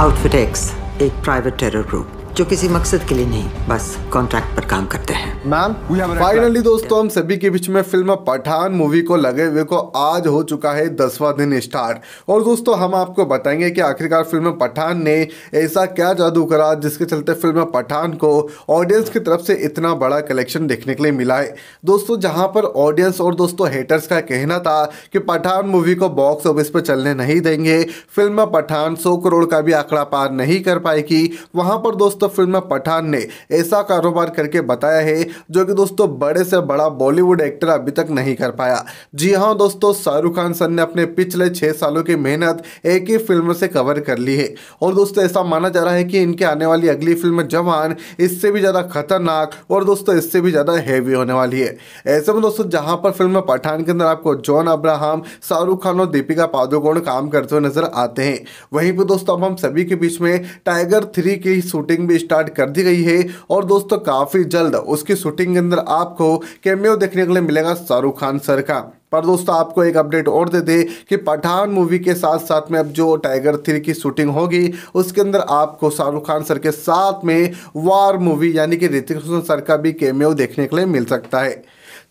Outfit X, a private terror group. जो किसी मकसद के लिए नहीं बस कॉन्ट्रैक्ट पर काम करते हैं मैम फाइनली दोस्तों हम सभी के बीच में फिल्म पठान मूवी को लगे हुए को आज हो चुका है दसवा दिन स्टार्ट और दोस्तों हम आपको बताएंगे कि आखिरकार फिल्म पठान ने ऐसा क्या जादू करा जिसके चलते फिल्म पठान को ऑडियंस की तरफ से इतना बड़ा कलेक्शन देखने के लिए मिला है दोस्तों जहां पर ऑडियंस और दोस्तों हेटर्स का कहना था कि पठान मूवी को बॉक्स ऑफिस पर चलने नहीं देंगे फिल्म पठान सौ करोड़ का भी आंकड़ा पार नहीं कर पाएगी वहां पर दोस्तों दोस्तों फिल्म पठान ने ऐसा कारोबार करके बताया है जो कि दोस्तों बड़े से बड़ा बॉलीवुड एक्टर अभी तक नहीं कर पाया जी हाँ दोस्तों शाहरुख खान सर ने अपने पिछले छह सालों की मेहनत एक ही फिल्म से कवर कर ली है और दोस्तों ऐसा माना जा रहा है कि इनके आने वाली अगली फिल्म जवान इससे भी ज़्यादा खतरनाक और दोस्तों इससे भी ज़्यादा हैवी होने वाली है ऐसे में दोस्तों जहां पर फिल्म पठान के अंदर आपको जॉन अब्राहम शाहरुख खान और दीपिका पादुकोण काम करते हुए नजर आते हैं वहीं पर दोस्तों अब हम सभी के बीच में टाइगर थ्री की शूटिंग भी मूवी स्टार्ट कर दी गई है और दोस्तों काफ़ी जल्द उसकी शूटिंग के अंदर आपको कैमियो देखने के लिए मिलेगा शाहरुख खान सर का पर दोस्तों आपको एक अपडेट और दे दे कि पठान मूवी के साथ साथ में अब जो टाइगर थ्री की शूटिंग होगी उसके अंदर आपको शाहरुख खान सर के साथ में वार मूवी यानी कि ऋतिक रोशन सर का भी कैमियो देखने के लिए मिल सकता है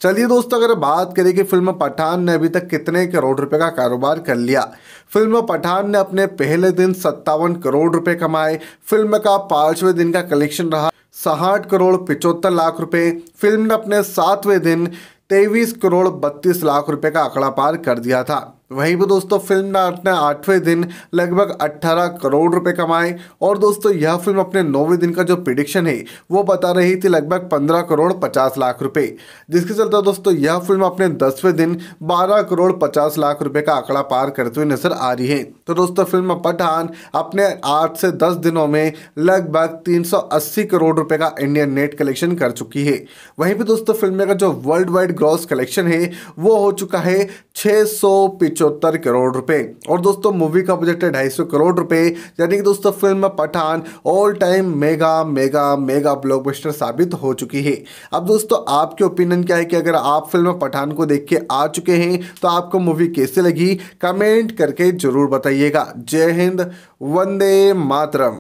चलिए दोस्तों अगर बात करें कि फिल्म पठान ने अभी तक कितने करोड़ रुपए का कारोबार कर लिया फिल्म पठान ने अपने पहले दिन सत्तावन करोड़ रुपए कमाए फिल्म का पांचवें दिन का कलेक्शन रहा साठ करोड़ पिचहत्तर लाख रुपए फिल्म ने अपने सातवें दिन तेईस करोड़ बत्तीस लाख रुपए का आंकड़ा पार कर दिया था वहीं पर दोस्तों फिल्म ने अपने आठवें दिन लगभग 18 करोड़ रुपए कमाए और दोस्तों यह फिल्म अपने नौवें दिन का जो प्रिडिक्शन है वो बता रही थी लगभग 15 करोड़ 50 लाख रुपए जिसके चलते दोस्तों यह फिल्म अपने दसवें दिन 12 करोड़ 50 लाख रुपए का आंकड़ा पार करते हुए नजर आ रही है तो दोस्तों फिल्म पठान अपने आठ से दस दिनों में लगभग तीन करोड़ रुपये का इंडियन नेट कलेक्शन कर चुकी है वहीं पर दोस्तों फिल्म का जो वर्ल्ड वाइड ग्रॉस कलेक्शन है वो हो चुका है छः पिचहत्तर करोड़ रुपए और दोस्तों मूवी का बजट है ढाई करोड़ रुपए यानी कि दोस्तों film Pathaan all time mega mega mega blockbuster साबित हो चुकी है अब दोस्तों आपके ओपिनियन क्या है कि अगर आप फिल्म पठान को देख के आ चुके हैं तो आपको मूवी कैसे लगी कमेंट करके जरूर बताइएगा जय हिंद वंदे मातरम